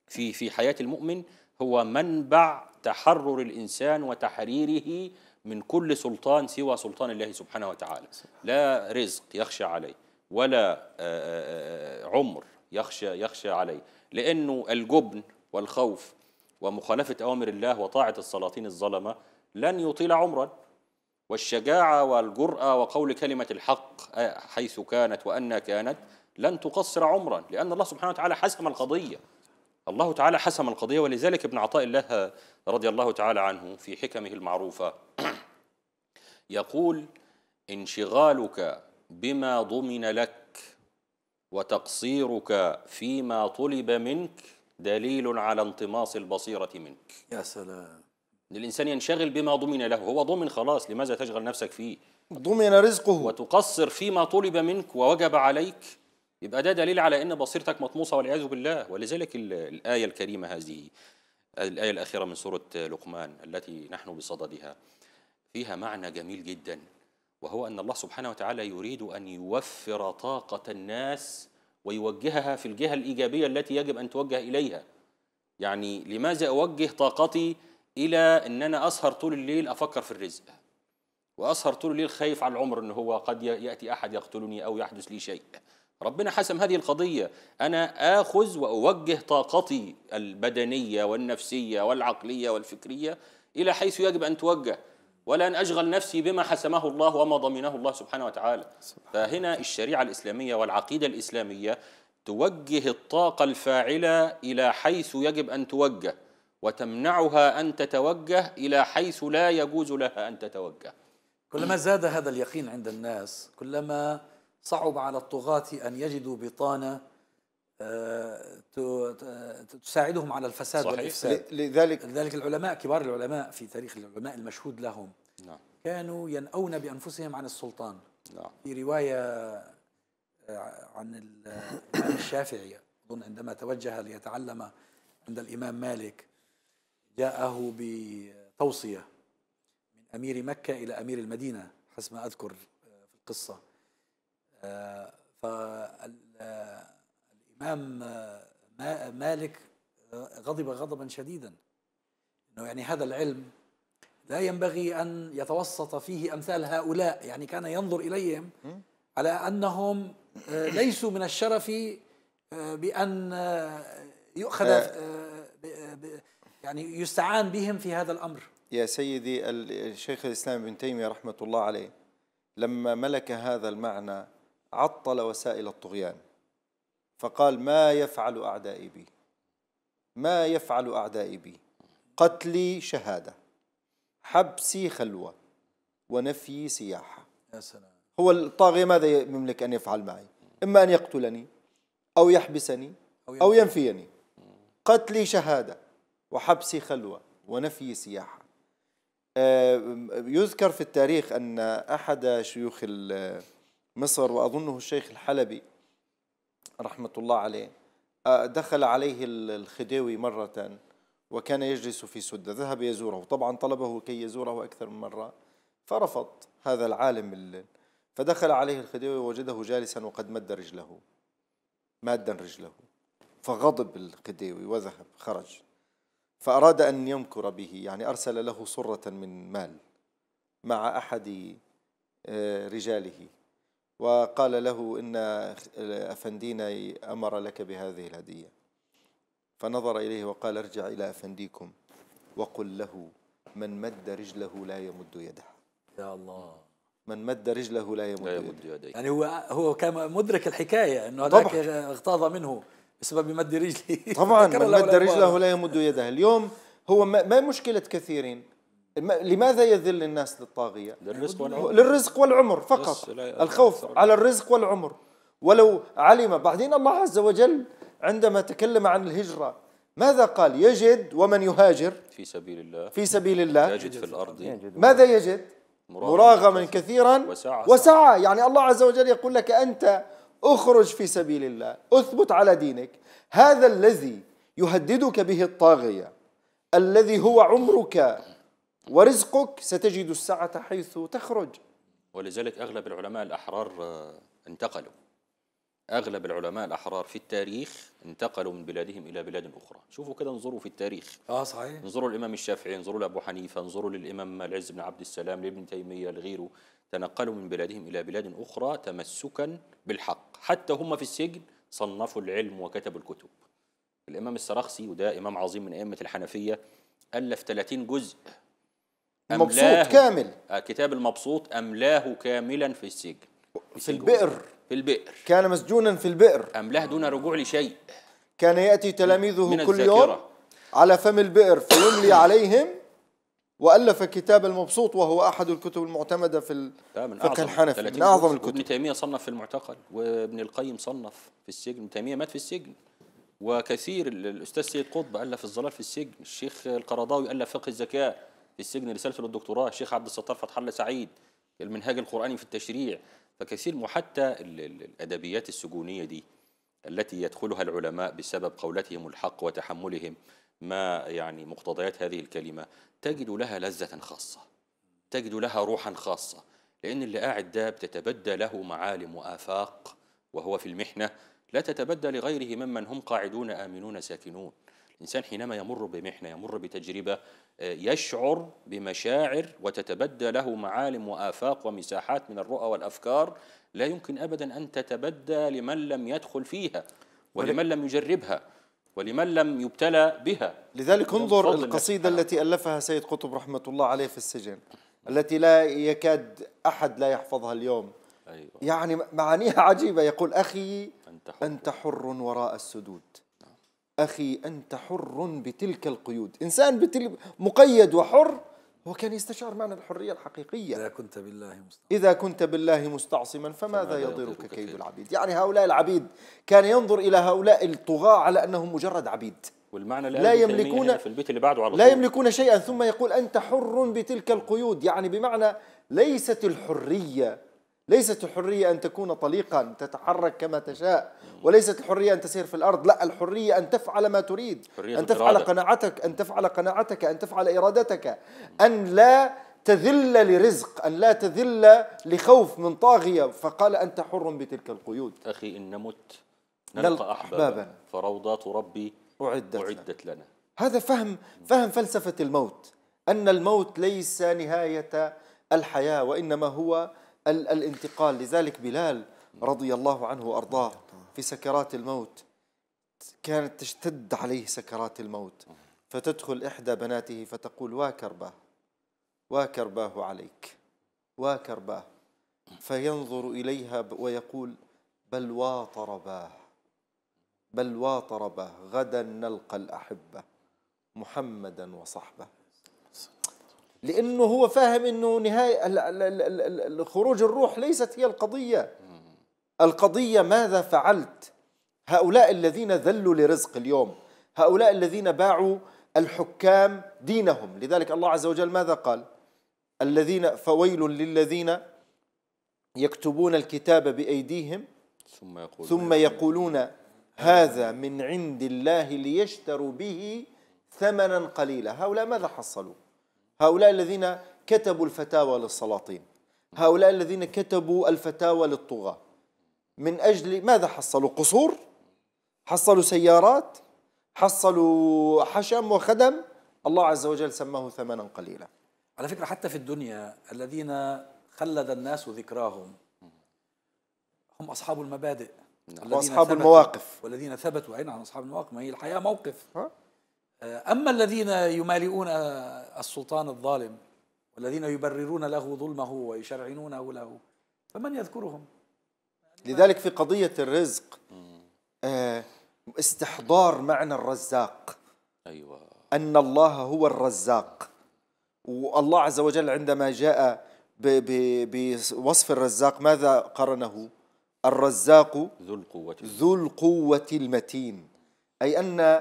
Speaker 4: في في حياه المؤمن هو منبع تحرر الانسان وتحريره من كل سلطان سوى سلطان الله سبحانه وتعالى لا رزق يخشى عليه ولا آه، آه، آه، عمر يخشى يخشى عليه لانه الجبن والخوف ومخالفة أوامر الله وطاعة السلاطين الظلمة لن يطيل عمرا والشجاعة والجرأة وقول كلمة الحق آه، حيث كانت وأن كانت لن تقصر عمرا لأن الله سبحانه وتعالى حسم القضية الله تعالى حسم القضية ولذلك ابن عطاء الله رضي الله تعالى عنه في حكمه المعروفة <clears throat> يقول انشغالك بما ضمن لك وتقصيرك فيما طلب منك دليل على انطماس البصيرة منك يا سلام الإنسان ينشغل بما ضمن له هو ضمن خلاص لماذا تشغل نفسك فيه ضمن رزقه وتقصر فيما طلب منك ووجب عليك يبقى ده دليل على أن بصيرتك مطموسة والعياذ بالله ولذلك الآية الكريمة هذه الآية الأخيرة من سورة لقمان التي نحن بصددها فيها معنى جميل جدا وهو أن الله سبحانه وتعالى يريد أن يوفر طاقة الناس ويوجهها في الجهة الإيجابية التي يجب أن توجه إليها يعني لماذا أوجه طاقتي إلى أن أنا أسهر طول الليل أفكر في الرزق وأسهر طول الليل خايف على العمر أن هو قد يأتي أحد يقتلني أو يحدث لي شيء ربنا حسم هذه القضية أنا آخذ وأوجه طاقتي البدنية والنفسية والعقلية والفكرية إلى حيث يجب أن توجه ولا أن أشغل نفسي بما حسمه الله وما ضمنه الله سبحانه وتعالى فهنا الشريعة الإسلامية والعقيدة الإسلامية توجه الطاقة الفاعلة إلى حيث يجب أن توجه وتمنعها أن تتوجه إلى حيث لا يجوز لها أن تتوجه
Speaker 1: كلما زاد هذا اليقين عند الناس كلما صعب على الطغاة أن يجدوا بطانة تساعدهم على الفساد صحيح. والإفساد لذلك لذلك العلماء كبار العلماء في تاريخ العلماء المشهود لهم نعم. كانوا ينأون بأنفسهم عن السلطان نعم. في رواية آه، عن الشافعي أظن عندما توجه ليتعلم عند الإمام مالك جاءه بتوصية من أمير مكة إلى أمير المدينة حسب ما أذكر آه، في القصة آه، فال الإمام آه، مالك آه، غضب غضبا شديدا أنه يعني هذا العلم لا ينبغي أن يتوسط فيه أمثال هؤلاء يعني كان ينظر إليهم على أنهم آه، ليسوا من الشرف بأن يؤخذ يعني يستعان بهم في هذا الأمر
Speaker 2: يا سيدي الشيخ الإسلام ابن تيمية رحمة الله عليه لما ملك هذا المعنى عطل وسائل الطغيان فقال ما يفعل أعدائي بي ما يفعل أعدائي بي قتلي شهادة حبسي خلوة ونفيي سياحة يا سلام هو الطاغية ماذا يملك أن يفعل معي إما أن يقتلني أو يحبسني أو ينفيني قتلي شهادة وحبسي خلوة ونفيي سياحة آه، يذكر في التاريخ أن أحد شيوخ مصر وأظنه الشيخ الحلبي رحمة الله عليه دخل عليه الخديوي مرة وكان يجلس في سدة ذهب يزوره طبعا طلبه كي يزوره أكثر من مرة فرفض هذا العالم فدخل عليه الخديوي وجده جالسا وقد مد رجله مادا رجله فغضب الخديوي وذهب خرج فأراد أن يمكر به يعني أرسل له صرة من مال مع أحد آه، رجاله وقال له إن أفندينا أمر لك بهذه الهدية فنظر إليه وقال ارجع إلى أفنديكم وقل له من مد رجله لا يمد يده يا الله من مد رجله لا يمد, لا يمد يديه يعني هو
Speaker 1: هو كان مدرك الحكايه انه هذاك
Speaker 2: اغتاظ منه بسبب مد رجله طبعا <laughs> من مد رجله لا يمد يده اليوم هو ما مشكله كثيرين لماذا يذل الناس للطاغية؟ للرزق والعمر للرزق والعمر فقط الخوف على الرزق والعمر ولو علم بعدين الله عز وجل عندما تكلم عن الهجرة ماذا قال يجد ومن يهاجر
Speaker 4: في سبيل الله
Speaker 2: في سبيل الله يجد
Speaker 4: في الأرض
Speaker 2: ماذا يجد
Speaker 4: مراغما
Speaker 2: كثيرا وسعى, وسعى يعني الله عز وجل يقول لك أنت اخرج في سبيل الله اثبت على دينك هذا الذي يهددك به الطاغية الذي هو عمرك ورزقك ستجد السعة حيث تخرج
Speaker 4: ولذلك أغلب العلماء الأحرار آه، انتقلوا أغلب العلماء الأحرار في التاريخ انتقلوا من بلادهم إلى بلاد أخرى شوفوا كده انظروا في التاريخ آه صحيح انظروا للإمام الشافعي انظروا لأبو حنيفة انظروا للإمام العز بن عبد السلام لابن تيمية لغيره تنقلوا من بلادهم إلى بلاد أخرى تمسكا بالحق حتى هم في السجن صنفوا العلم وكتبوا الكتب الإمام السراخسي وده إمام عظيم من أئمة الحنفية ألف 30 جزء
Speaker 2: مبسوط كامل
Speaker 4: كتاب المبسوط أملاه كاملا في السجن في, في البئر في البئر
Speaker 2: كان مسجونا في
Speaker 4: البئر أملاه دون رجوع لشيء
Speaker 2: كان يأتي تلاميذه من كل الذاكرة. يوم على فم البئر فيملي عليهم وألف كتاب المبسوط وهو أحد الكتب المعتمدة في
Speaker 4: الفقه الحنفي من أعظم الكتب ابن تيمية صنف في المعتقل وابن القيم صنف في السجن ابن تيمية مات في السجن وكثير الأستاذ سيد قطب ألف الظلال في السجن الشيخ القرضاوي ألف فقه الزكاة السجن رسالته للدكتوراه الشيخ عبد الستار فتح الله سعيد المنهاج القرآني في التشريع فكثير وحتى الأدبيات السجونية دي التي يدخلها العلماء بسبب قولتهم الحق وتحملهم ما يعني مقتضيات هذه الكلمة تجد لها لذة خاصة تجد لها روحا خاصة لأن اللي قاعد ده بتتبدى له معالم وآفاق وهو في المحنة لا تتبدى لغيره ممن هم قاعدون آمنون ساكنون الإنسان حينما يمر بمحنة يمر بتجربة آه، يشعر بمشاعر وتتبدى له معالم وآفاق ومساحات من الرؤى والأفكار لا يمكن أبدا أن تتبدى لمن لم يدخل فيها ولمن لم يجربها ولمن لم يبتلى بها لذلك انظر القصيدة
Speaker 2: التي ألفها سيد قطب رحمة الله عليه في السجن التي لا يكاد أحد لا يحفظها اليوم أيوة. يعني معانيها عجيبة يقول أخي أنت حر, أنت حر وراء السدود أخي أنت حر بتلك القيود إنسان بتلك مقيد وحر هو كان يستشعر معنى الحرية الحقيقية إذا كنت بالله مستعصما إذا كنت بالله مستعصما فماذا يضرك كيد العبيد يعني هؤلاء العبيد كان ينظر إلى هؤلاء الطغاة على أنهم مجرد عبيد والمعنى لا يملكون في
Speaker 4: البيت اللي بعده على لا يملكون
Speaker 2: شيئا ثم يقول أنت حر بتلك القيود يعني بمعنى ليست الحرية ليست الحرية أن تكون طليقا تتحرك كما تشاء وليست الحرية أن تسير في الأرض لا الحرية أن تفعل ما تريد أن تفعل قناعتك أن تفعل قناعتك أن تفعل إرادتك أن لا تذل لرزق أن لا تذل لخوف من طاغية فقال أنت حر بتلك القيود أخي إن نمت نلقى أحبابا
Speaker 4: فروضات ربي أعدت, أعدت لنا
Speaker 2: هذا فهم فهم فلسفة الموت أن الموت ليس نهاية الحياة وإنما هو الانتقال لذلك بلال رضي الله عنه وأرضاه في سكرات الموت كانت تشتد عليه سكرات الموت فتدخل إحدى بناته فتقول واكرباه واكرباه عليك واكرباه فينظر إليها ويقول بل واطرباه بل واطرباه غدا نلقى الأحبة محمدا وصحبه لانه هو فاهم انه نهايه خروج الروح ليست هي القضيه القضيه ماذا فعلت هؤلاء الذين ذلوا لرزق اليوم هؤلاء الذين باعوا الحكام دينهم لذلك الله عز وجل ماذا قال الذين فويل للذين يكتبون الكتاب بايديهم
Speaker 4: ثم يقولون, ثم يقولون
Speaker 2: هذا من عند الله ليشتروا به ثمنا قليلا هؤلاء ماذا حصلوا هؤلاء الذين كتبوا الفتاوى للسلاطين هؤلاء الذين كتبوا الفتاوى للطغاة من أجل ماذا حصلوا قصور حصلوا سيارات حصلوا حشم وخدم الله عز وجل سماه ثمنا قليلا على فكرة
Speaker 1: حتى في الدنيا الذين خلد الناس ذكراهم هم أصحاب المبادئ نعم. وأصحاب المواقف والذين ثبتوا عين نعم، عن أصحاب المواقف ما هي الحياة موقف ها؟ آه، أما الذين يمالئون السلطان الظالم والذين يبررون له ظلمه ويشرعنونه له فمن
Speaker 2: يذكرهم لذلك في قضية الرزق آه، استحضار معنى الرزاق أيوة أن الله هو الرزاق والله عز وجل عندما جاء بوصف الرزاق ماذا قرنه الرزاق ذو القوة ذو القوة المتين أي أن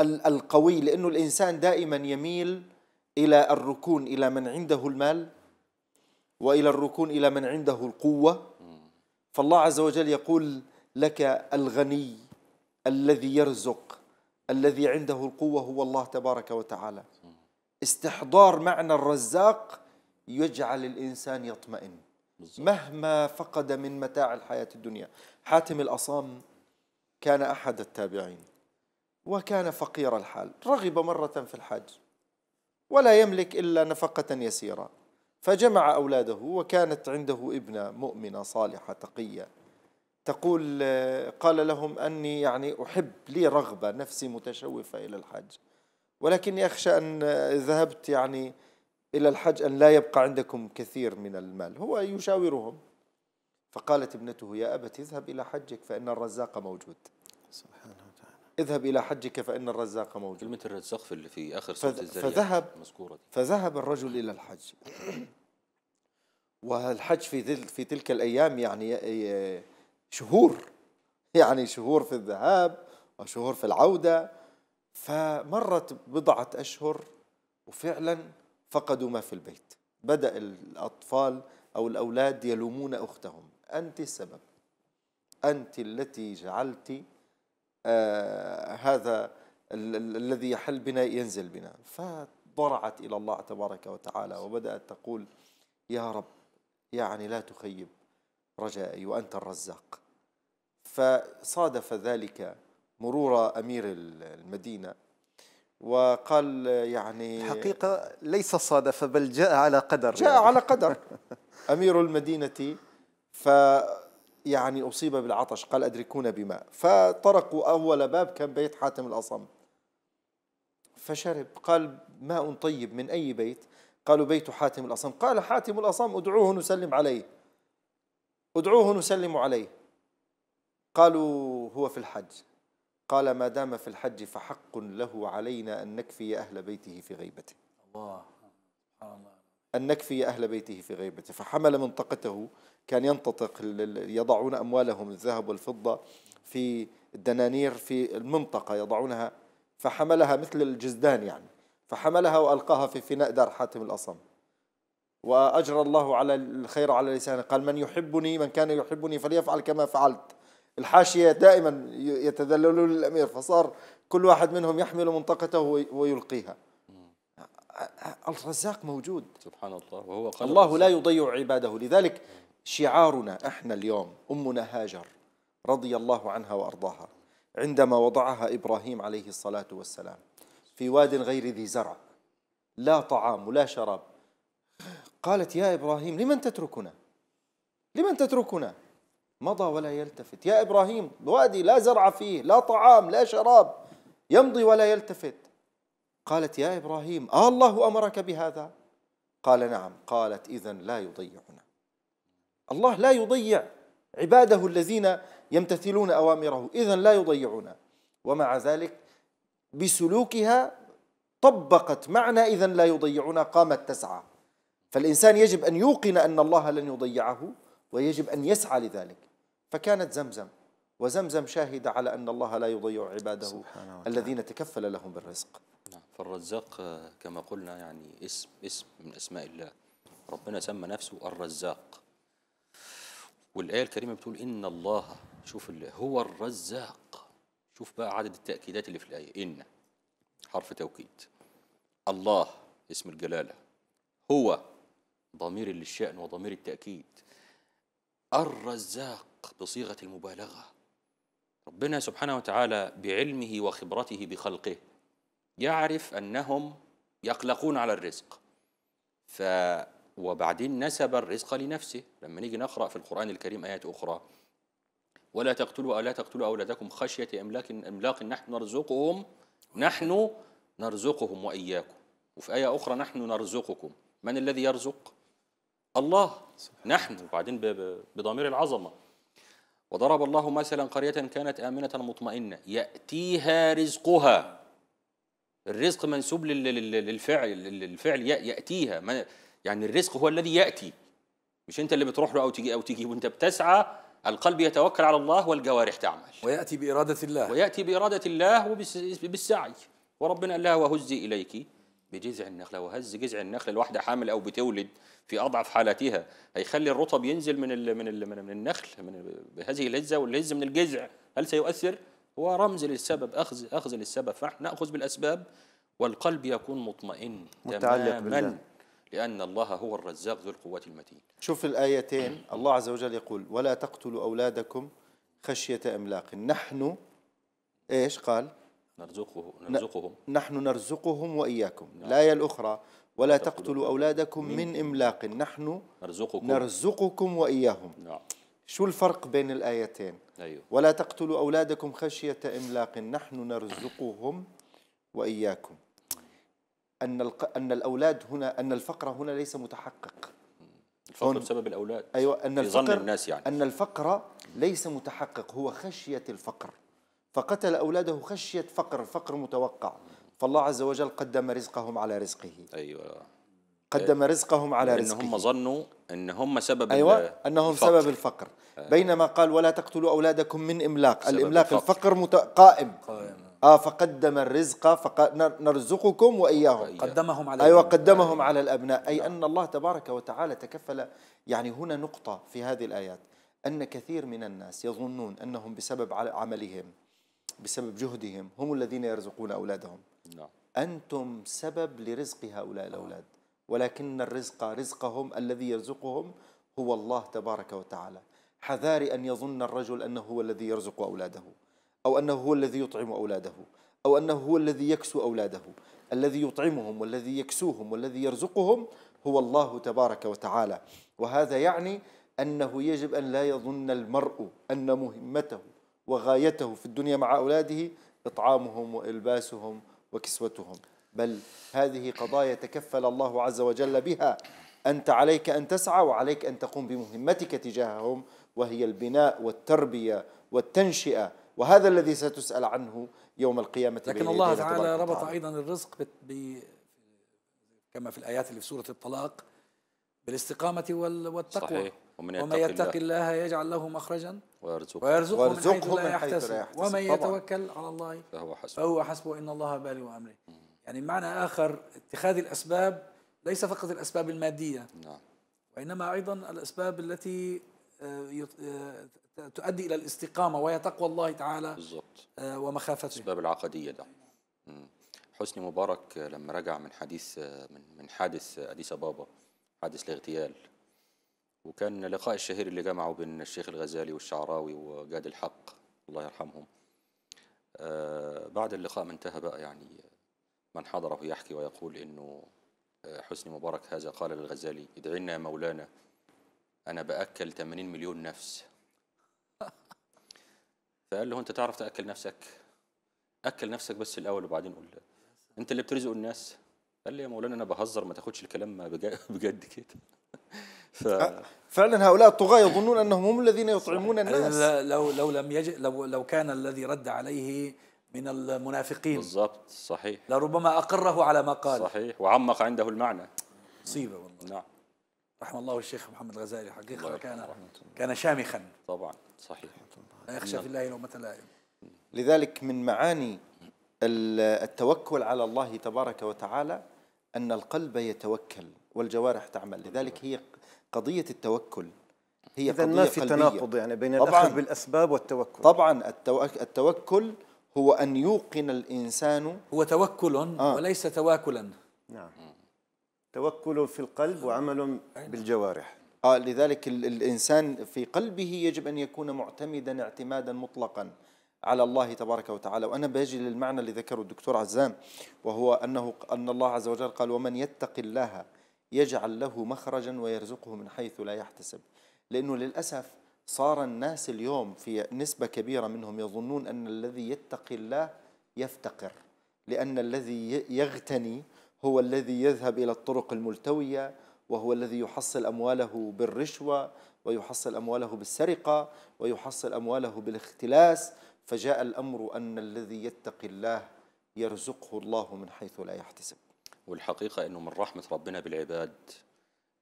Speaker 2: القوي لأنه الإنسان دائما يميل إلى الركون إلى من عنده المال وإلى الركون إلى من عنده القوة فالله عز وجل يقول لك الغني الذي يرزق الذي عنده القوة هو الله تبارك وتعالى استحضار معنى الرزاق يجعل الإنسان يطمئن مهما فقد من متاع الحياة الدنيا حاتم الأصام كان أحد التابعين وكان فقير الحال رغب مرة في الحج ولا يملك إلا نفقة يسيرة فجمع أولاده وكانت عنده ابنة مؤمنة صالحة تقية تقول قال لهم أني يعني أحب لي رغبة نفسي متشوفة إلى الحج ولكني أخشى أن ذهبت يعني إلى الحج أن لا يبقى عندكم كثير من المال هو يشاورهم فقالت ابنته يا أبت اذهب إلى حجك فإن الرزاق موجود سبحان اذهب إلى حجك فإن الرزاق موجود كلمة الرزاق في, في آخر سورة الذريات فذهب مذكورة دي. فذهب الرجل إلى الحج والحج في في تلك الأيام يعني شهور يعني شهور في الذهاب وشهور في العودة فمرت بضعة أشهر وفعلا فقدوا ما في البيت بدأ الأطفال أو الأولاد يلومون أختهم أنت السبب أنت التي جعلت آه، هذا الذي يحل بنا ينزل بنا فضرعت إلى الله تبارك وتعالى وبدأت تقول يا رب يعني لا تخيب رجائي وأنت الرزاق فصادف ذلك مرور أمير المدينة وقال يعني
Speaker 3: الحقيقة ليس صادف بل جاء على قدر جاء يعني. على قدر
Speaker 2: أمير المدينة ف يعني أصيب بالعطش قال أدركونا بماء فطرقوا أول باب كان بيت حاتم الأصم فشرب قال ماء طيب من أي بيت قالوا بيت حاتم الأصم قال حاتم الأصم ادعوه نسلم عليه ادعوه نسلم عليه قالوا هو في الحج قال ما دام في الحج فحق له علينا أن نكفي أهل بيته في غيبته الله سبحان الله أن نكفي أهل بيته في غيبته فحمل منطقته كان ينتطق يضعون أموالهم الذهب والفضة في الدنانير في المنطقة يضعونها فحملها مثل الجزدان يعني فحملها وألقاها في فناء دار حاتم الأصم وأجرى الله على الخير على لسانه قال من يحبني من كان يحبني فليفعل كما فعلت الحاشية دائما يتذللون للأمير فصار كل واحد منهم يحمل منطقته ويلقيها الرزاق موجود سبحان الله وهو قال الله لا يضيع عباده لذلك شعارنا احنا اليوم امنا هاجر رضي الله عنها وارضاها عندما وضعها ابراهيم عليه الصلاه والسلام في واد غير ذي زرع لا طعام ولا شراب قالت يا ابراهيم لمن تتركنا لمن تتركنا مضى ولا يلتفت يا ابراهيم وادي لا زرع فيه لا طعام لا شراب يمضي ولا يلتفت قالت يا إبراهيم آه الله أمرك بهذا قال نعم قالت إذا لا يضيعنا الله لا يضيع عباده الذين يمتثلون أوامره إذا لا يضيعنا ومع ذلك بسلوكها طبقت معنى إذا لا يضيعنا قامت تسعى فالإنسان يجب أن يوقن أن الله لن يضيعه ويجب أن يسعى لذلك فكانت زمزم وزمزم شاهد على أن الله لا يضيع عباده الذين تكفل لهم بالرزق
Speaker 4: فالرزاق آه، كما قلنا يعني اسم اسم من أسماء الله ربنا سمى نفسه الرزاق والآية الكريمة بتقول إن الله شوف الله هو الرزاق شوف بقى عدد التأكيدات اللي في الآية إن حرف توكيد الله اسم الجلالة هو ضمير للشأن وضمير التأكيد الرزاق بصيغة المبالغة ربنا سبحانه وتعالى بعلمه وخبرته بخلقه يعرف أنهم يقلقون على الرزق ف وبعدين نسب الرزق لنفسه لما نيجي نقرأ في القرآن الكريم آيات أخرى ولا تقتلوا لا تقتلوا أولادكم خشية أملاك إملاق نحن نرزقهم نحن نرزقهم وإياكم وفي آية أخرى نحن نرزقكم من الذي يرزق؟ الله نحن وبعدين بضمير العظمة وضرب الله مثلا قرية كانت آمنة مطمئنة يأتيها رزقها الرزق منسوب للفعل الفعل ياتيها يعني الرزق هو الذي ياتي مش انت اللي بتروح له او تجي او تجيبه وانت بتسعى القلب يتوكل على الله والجوارح تعمل
Speaker 1: وياتي باراده الله
Speaker 4: وياتي باراده الله وبالسعي وربنا قال لها وهزي اليك بجذع النخلة وهز جذع النخلة الواحدة حامل أو بتولد في أضعف حالاتها هيخلي الرطب ينزل من الـ من الـ من النخل من بهذه الهزة والهز من الجذع هل سيؤثر؟ هو رمز للسبب أخذ أخذ للسبب فنحن نأخذ بالأسباب والقلب يكون مطمئن متعلق بالله لأن الله هو الرزاق ذو القوة المتين
Speaker 2: شوف الآيتين الله عز وجل يقول ولا تقتلوا أولادكم خشية إملاق نحن إيش قال نرزقه نرزقهم نحن نرزقهم وإياكم نعم. الآية الأخرى ولا تقتلوا أولادكم من إملاق نحن نرزقكم, نرزقكم وإياهم نعم شو الفرق بين الآيتين أيوه. ولا تقتلوا أولادكم خشية إملاق نحن نرزقهم وإياكم أن, الق... أن الأولاد هنا أن الفقر هنا ليس متحقق الفقر بسبب الأولاد أيوة أن الفقر... ظن الناس يعني أن الفقر ليس متحقق هو خشية الفقر فقتل أولاده خشية فقر فقر متوقع فالله عز وجل قدم رزقهم على رزقه أيوة قدم آه، رزقهم على رزقه هم
Speaker 4: ظنوا ان هم سبب ايوه انهم الفقر. سبب
Speaker 2: الفقر آه. بينما قال ولا تقتلوا اولادكم من املاق الاملاق الفقر, الفقر مت... قائم قائم اه فقدم الرزق نرزقكم واياهم أيوة. قدمهم
Speaker 1: على ايوه قدمهم
Speaker 2: على الابناء اي نعم. ان الله تبارك وتعالى تكفل يعني هنا نقطه في هذه الايات ان كثير من الناس يظنون انهم بسبب عملهم بسبب جهدهم هم الذين يرزقون اولادهم نعم انتم سبب لرزق هؤلاء الاولاد ولكن الرزق رزقهم الذي يرزقهم هو الله تبارك وتعالى حذار أن يظن الرجل أنه هو الذي يرزق أولاده أو أنه هو الذي يطعم أولاده أو أنه هو الذي يكسو أولاده الذي يطعمهم والذي يكسوهم والذي يرزقهم هو الله تبارك وتعالى وهذا يعني أنه يجب أن لا يظن المرء أن مهمته وغايته في الدنيا مع أولاده إطعامهم وإلباسهم وكسوتهم بل هذه قضايا تكفل الله عز وجل بها أنت عليك أن تسعى وعليك أن تقوم بمهمتك تجاههم وهي البناء والتربية والتنشئة وهذا الذي ستسأل عنه يوم القيامة لكن الله تعالى ربط
Speaker 1: أيضا الرزق ب... كما في الآيات اللي في سورة الطلاق بالاستقامة والتقوى صحيح. ومن يتق, ومن يتق الله يجعل له مخرجا
Speaker 4: ويرزقه, ويرزقه, ويرزقه من حيث لا يحتسب ومن يتوكل
Speaker 1: على الله فهو حسبه, فهو حسبه إن الله بالغ أمره يعني معنى آخر اتخاذ الأسباب ليس فقط الأسباب المادية نعم. وإنما أيضا الأسباب التي آه، آه، تؤدي إلى الاستقامة وهي تقوى الله تعالى بالضبط آه، ومخافته الأسباب العقدية ده
Speaker 4: حسني مبارك لما رجع من حديث من من حادث أديس أبابا حادث الاغتيال وكان لقاء الشهير اللي جمعه بين الشيخ الغزالي والشعراوي وجاد الحق الله يرحمهم بعد اللقاء ما انتهى بقى يعني من حضره يحكي ويقول إنه آه، حسني مبارك هذا قال للغزالي ادعينا يا مولانا أنا بأكل 80 مليون نفس <laughs> فقال له أنت تعرف تأكل نفسك أكل نفسك بس الأول وبعدين قول أنت اللي بترزق الناس قال لي يا مولانا أنا بهزر ما تاخدش الكلام <laughs> بجد كده ف... آه،
Speaker 2: فعلا هؤلاء الطغاة يظنون أنهم هم الذين يطعمون الناس
Speaker 1: لو لو لم يجد لو لو كان الذي رد عليه من المنافقين بالضبط صحيح لربما أقره على ما قال صحيح وعمق عنده المعنى مصيبة والله نعم رحم الله الشيخ محمد الغزالي حقيقة كان كان
Speaker 2: شامخا طبعا صحيح لا يخشى في نعم.
Speaker 1: الله لومة لائم
Speaker 2: لذلك من معاني التوكل على الله تبارك وتعالى أن القلب يتوكل والجوارح تعمل لذلك هي قضية التوكل
Speaker 3: هي إذا ما في قلبية. تناقض
Speaker 2: يعني بين الأخذ بالأسباب والتوكل طبعا التوكل هو أن يوقن الإنسان هو توكل آه.
Speaker 1: وليس تواكلا
Speaker 2: نعم توكل في القلب وعمل بالجوارح آه, آه، لذلك الإنسان في قلبه يجب أن يكون معتمدا اعتمادا مطلقا على الله تبارك وتعالى وأنا باجي للمعنى اللي ذكره الدكتور عزام وهو أنه أن الله عز وجل قال ومن يتق الله يجعل له مخرجا ويرزقه من حيث لا يحتسب لأنه للأسف صار الناس اليوم في نسبة كبيرة منهم يظنون أن الذي يتقي الله يفتقر لأن الذي يغتني هو الذي يذهب إلى الطرق الملتوية وهو الذي يحصل أمواله بالرشوة ويحصل أمواله بالسرقة ويحصل أمواله بالاختلاس فجاء الأمر أن الذي يتقي الله يرزقه الله من حيث لا يحتسب
Speaker 4: والحقيقة أنه من رحمة ربنا بالعباد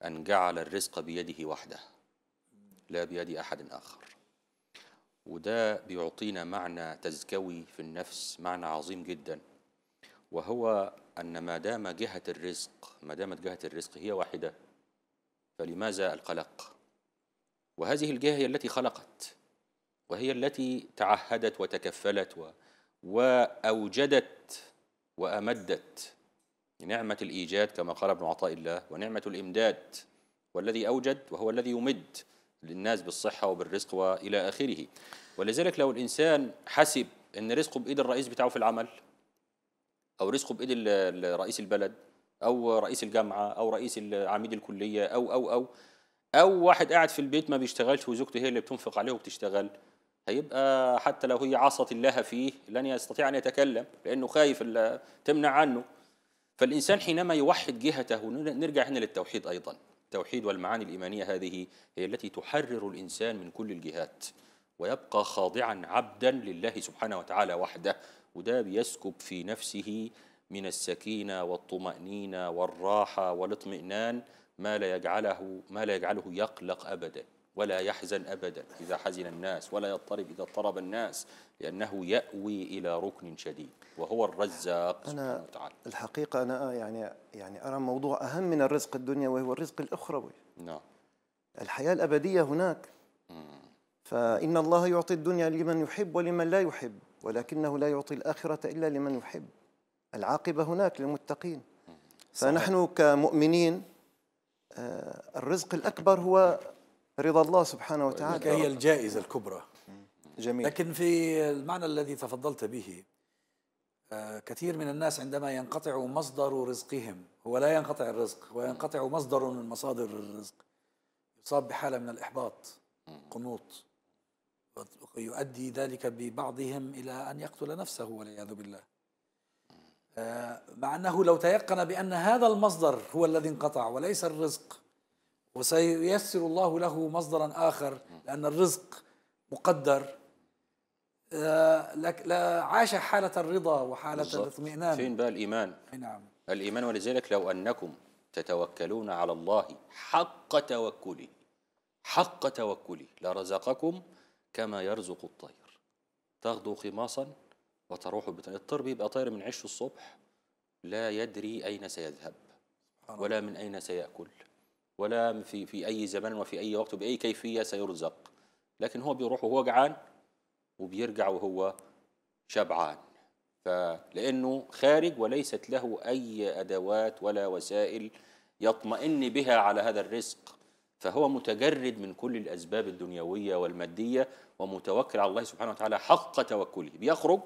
Speaker 4: أن جعل الرزق بيده وحده لا بيد أحد آخر وده بيعطينا معنى تزكوي في النفس معنى عظيم جدا وهو أن ما دام جهة الرزق ما دامت جهة الرزق هي واحدة فلماذا القلق وهذه الجهة هي التي خلقت وهي التي تعهدت وتكفلت و... وأوجدت وأمدت نعمة الإيجاد كما قال ابن عطاء الله ونعمة الإمداد والذي أوجد وهو الذي يمد للناس بالصحة وبالرزق وإلى آخره ولذلك لو الإنسان حسب أن رزقه بإيد الرئيس بتاعه في العمل أو رزقه بإيد رئيس البلد أو رئيس الجامعة أو رئيس عميد الكلية أو أو أو أو واحد قاعد في البيت ما بيشتغلش وزوجته هي اللي بتنفق عليه وبتشتغل هيبقى حتى لو هي عصت الله فيه لن يستطيع أن يتكلم لأنه خايف تمنع عنه فالإنسان حينما يوحد جهته نرجع هنا للتوحيد أيضا التوحيد والمعاني الإيمانية هذه هي التي تحرر الإنسان من كل الجهات ويبقى خاضعا عبدا لله سبحانه وتعالى وحده وده بيسكب في نفسه من السكينة والطمأنينة والراحة والاطمئنان ما لا يجعله ما لا يجعله يقلق أبدا ولا يحزن أبدا إذا حزن الناس ولا يضطرب إذا اضطرب الناس لأنه يأوي إلى ركن شديد وهو الرزاق أنا
Speaker 3: وتعالى. الحقيقة أنا يعني يعني أرى موضوع أهم من الرزق الدنيا وهو الرزق الأخروي نعم الحياة الأبدية هناك فإن الله يعطي الدنيا لمن يحب ولمن لا يحب ولكنه لا يعطي الآخرة إلا لمن يحب العاقبة هناك للمتقين فنحن كمؤمنين آه، الرزق الأكبر هو رضا الله سبحانه وتعالى هي الجائزة
Speaker 1: الكبرى جميل لكن في المعنى الذي تفضلت به آه، كثير من الناس عندما ينقطع مصدر رزقهم هو لا ينقطع الرزق وينقطع مصدر من مصادر الرزق يصاب بحالة من الإحباط قنوط يؤدي ذلك ببعضهم إلى أن يقتل نفسه والعياذ بالله آه، مع أنه لو تيقن بأن هذا المصدر هو الذي انقطع وليس الرزق وسييسر الله له مصدرا آخر لأن الرزق مقدر آه، لا عاش حالة الرضا وحالة الاطمئنان فين بقى الإيمان نعم
Speaker 4: الإيمان ولذلك لو أنكم تتوكلون على الله حق توكله حق توكله لرزقكم كما يرزق الطير تغدو خماصا وتروح بتن... الطير بيبقى طير من عشه الصبح لا يدري أين سيذهب ولا من أين سيأكل ولا في في اي زمان وفي اي وقت وباي كيفيه سيرزق لكن هو بيروح وهو جعان وبيرجع وهو شبعان فلانه خارج وليست له اي ادوات ولا وسائل يطمئن بها على هذا الرزق فهو متجرد من كل الاسباب الدنيويه والماديه ومتوكل على الله سبحانه وتعالى حق توكله بيخرج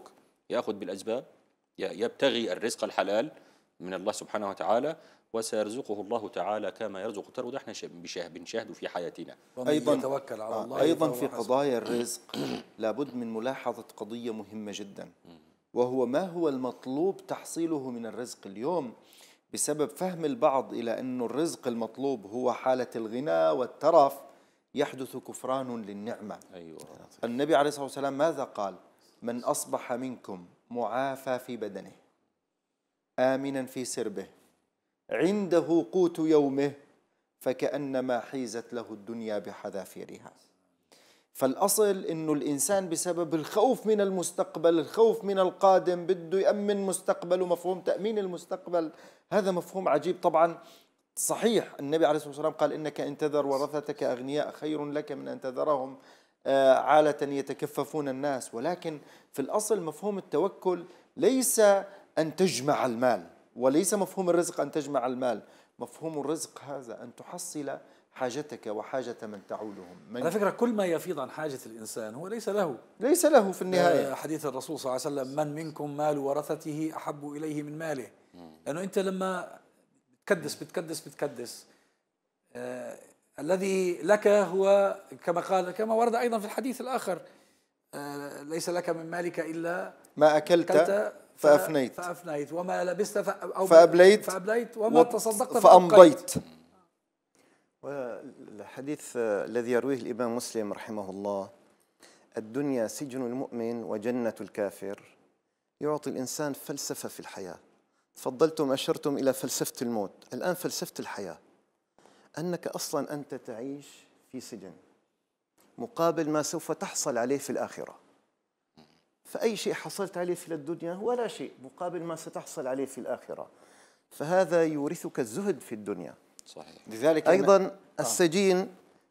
Speaker 4: ياخذ بالاسباب يبتغي الرزق الحلال من الله سبحانه وتعالى وسيرزقه الله تعالى كما يرزق الطير وده احنا بنشاهده في حياتنا
Speaker 2: ايضا يتوكل على آه، الله ايضا في قضايا الرزق <clears throat> لابد من ملاحظه قضيه مهمه جدا وهو ما هو المطلوب تحصيله من الرزق اليوم بسبب فهم البعض الى انه الرزق المطلوب هو حاله الغنى والترف يحدث كفران للنعمه أيوة. النبي عليه الصلاه والسلام ماذا قال من اصبح منكم معافى في بدنه امنا في سربه عنده قوت يومه فكأنما حيزت له الدنيا بحذافيرها فالأصل أنه الإنسان بسبب الخوف من المستقبل الخوف من القادم بده يأمن مستقبله مفهوم تأمين المستقبل هذا مفهوم عجيب طبعا صحيح النبي عليه الصلاة والسلام قال إنك إن تذر ورثتك أغنياء خير لك من أن تذرهم آه، عالة يتكففون الناس ولكن في الأصل مفهوم التوكل ليس أن تجمع المال وليس مفهوم الرزق أن تجمع المال مفهوم الرزق هذا أن تحصل حاجتك وحاجة من تعولهم من على فكرة
Speaker 1: كل ما يفيض عن حاجة
Speaker 2: الإنسان هو ليس له
Speaker 1: ليس له في النهاية آه، حديث الرسول صلى الله عليه وسلم من منكم مال ورثته أحب إليه من ماله لأنه أنت لما تكدس بتكدس بتكدس آه الذي لك هو كما قال كما ورد أيضا في الحديث الآخر آه ليس لك من مالك إلا
Speaker 2: ما أكلت, أكلت فأفنيت
Speaker 1: فأفنيت وما لبست أو فأبليت فأبليت وما تصدقت فأمضيت
Speaker 3: والحديث آه، الذي يرويه الإمام مسلم رحمه الله الدنيا سجن المؤمن وجنة الكافر يعطي الإنسان فلسفة في الحياة تفضلتم أشرتم إلى فلسفة الموت الآن فلسفة الحياة أنك أصلا أنت تعيش في سجن مقابل ما سوف تحصل عليه في الآخرة فأي شيء حصلت عليه في الدنيا هو لا شيء مقابل ما ستحصل عليه في الآخرة فهذا يورثك الزهد في الدنيا صحيح لذلك أيضا آه. السجين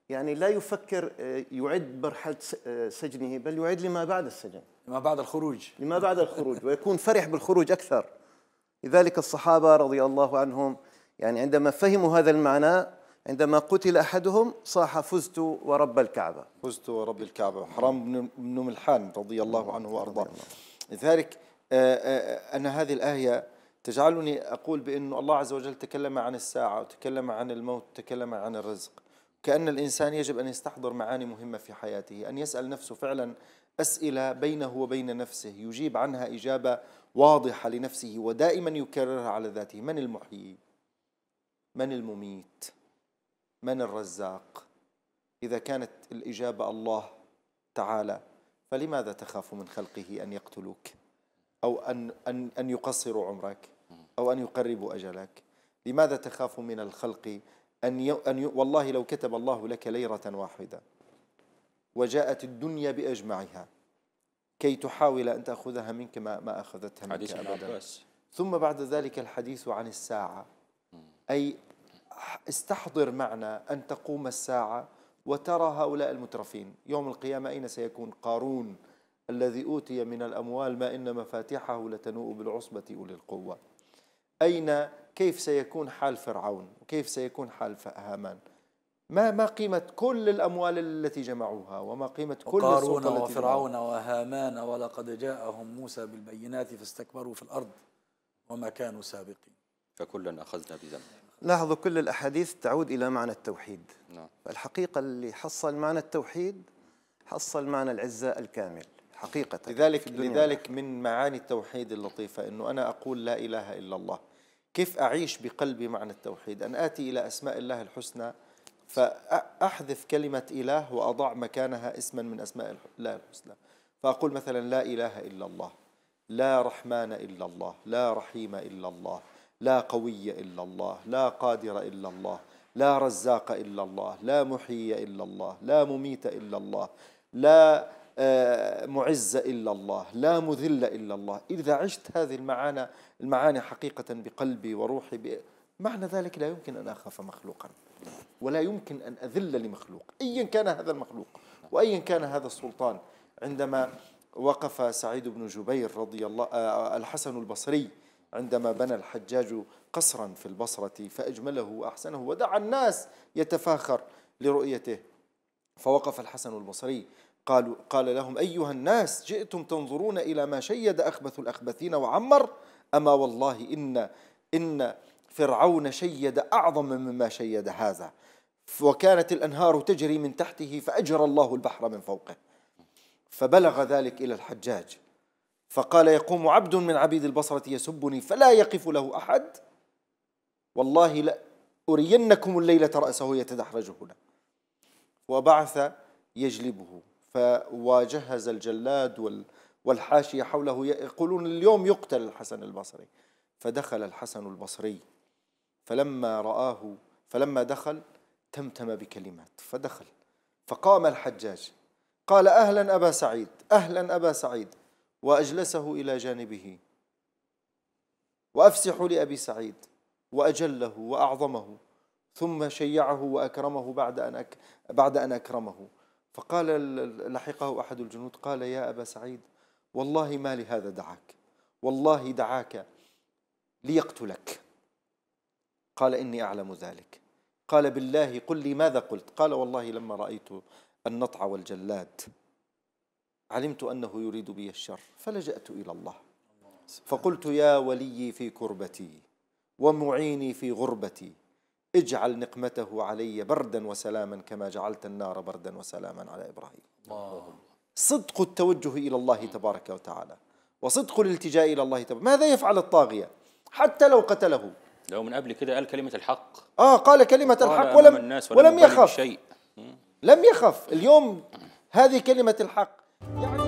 Speaker 3: يعني لا يفكر آه، يعد مرحلة آه، سجنه بل يعد لما بعد السجن لما بعد الخروج لما بعد الخروج ويكون فرح بالخروج أكثر لذلك الصحابة رضي الله عنهم يعني عندما فهموا هذا المعنى عندما قتل أحدهم صاح فزت ورب الكعبة فزت ورب الكعبة حرام بن ملحان رضي الله عنه وأرضاه
Speaker 2: لذلك آه، آه، آه، أن هذه الآية تجعلني أقول بانه الله عز وجل تكلم عن الساعة وتكلم عن الموت وتكلم عن الرزق كأن الإنسان يجب أن يستحضر معاني مهمة في حياته أن يسأل نفسه فعلا أسئلة بينه وبين نفسه يجيب عنها إجابة واضحة لنفسه ودائما يكررها على ذاته من المحيي من المميت من الرزاق إذا كانت الإجابة الله تعالى فلماذا تخاف من خلقه أن يقتلوك أو أن, أن, أن يقصروا عمرك أو أن يقربوا أجلك لماذا تخاف من الخلق أن, ي... أن ي... والله لو كتب الله لك ليرة واحدة وجاءت الدنيا بأجمعها كي تحاول أن تأخذها منك ما, ما أخذتها منك أبدا ثم بعد ذلك الحديث عن الساعة أي استحضر معنا أن تقوم الساعة وترى هؤلاء المترفين يوم القيامة أين سيكون قارون الذي أوتي من الأموال ما إن مفاتيحه لتنوء بالعصبة أولي القوة أين كيف سيكون حال فرعون وكيف سيكون حال هامان ما ما قيمة كل الأموال التي جمعوها وما قيمة كل قارون وفرعون
Speaker 1: وهامان ولقد جاءهم موسى بالبينات فاستكبروا في الأرض وما كانوا سابقين فكلا أخذنا بذنبه
Speaker 3: لاحظوا كل الأحاديث تعود إلى معنى التوحيد نعم. الحقيقة اللي حصل معنى التوحيد حصل معنى العزة الكامل حقيقة لذلك لذلك من معاني التوحيد اللطيفة أنه أنا أقول لا إله إلا الله كيف أعيش
Speaker 2: بقلبي معنى التوحيد أن آتي إلى أسماء الله الحسنى فأحذف كلمة إله وأضع مكانها اسما من أسماء الله الحسنى فأقول مثلا لا إله إلا الله لا رحمن إلا الله لا رحيم إلا الله لا قوي إلا الله لا قادر إلا الله لا رزاق إلا الله لا محيي إلا الله لا مميت إلا الله لا آه، معز إلا الله لا مذل إلا الله إذا عشت هذه المعاني المعاني حقيقة بقلبي وروحي معنى ذلك لا يمكن أن أخاف مخلوقا ولا يمكن أن أذل لمخلوق أيا كان هذا المخلوق وأيا كان هذا السلطان عندما وقف سعيد بن جبير رضي الله آه، الحسن البصري عندما بنى الحجاج قصرا في البصرة فأجمله وأحسنه ودعا الناس يتفاخر لرؤيته فوقف الحسن البصري قالوا قال لهم أيها الناس جئتم تنظرون إلى ما شيد أخبث الأخبثين وعمر أما والله إن إن فرعون شيد أعظم مما شيد هذا وكانت الأنهار تجري من تحته فأجرى الله البحر من فوقه فبلغ ذلك إلى الحجاج فقال يقوم عبد من عبيد البصرة يسبني فلا يقف له أحد والله لا أرينكم الليلة رأسه يتدحرج هنا وبعث يجلبه فواجهز الجلاد والحاشية حوله يقولون اليوم يقتل الحسن البصري فدخل الحسن البصري فلما رآه فلما دخل تمتم بكلمات فدخل فقام الحجاج قال أهلا أبا سعيد أهلا أبا سعيد وأجلسه إلى جانبه وأفسح لأبي سعيد وأجله وأعظمه ثم شيعه وأكرمه بعد أن أك بعد أن أكرمه فقال لحقه أحد الجنود قال يا أبا سعيد والله ما لهذا دعاك والله دعاك ليقتلك قال إني أعلم ذلك قال بالله قل لي ماذا قلت قال والله لما رأيت النطع والجلاد علمت أنه يريد بي الشر فلجأت إلى الله فقلت يا ولي في كربتي ومعيني في غربتي اجعل نقمته علي بردا وسلاما كما جعلت النار بردا وسلاما على إبراهيم الله. صدق التوجه إلى الله تبارك وتعالى وصدق الالتجاء إلى الله تبارك ماذا يفعل الطاغية حتى لو قتله لو من قبل كده قال كلمة الحق آه قال كلمة الحق ولم, ولم, ولم يخف شيء. لم يخف اليوم هذه كلمة الحق Yeah.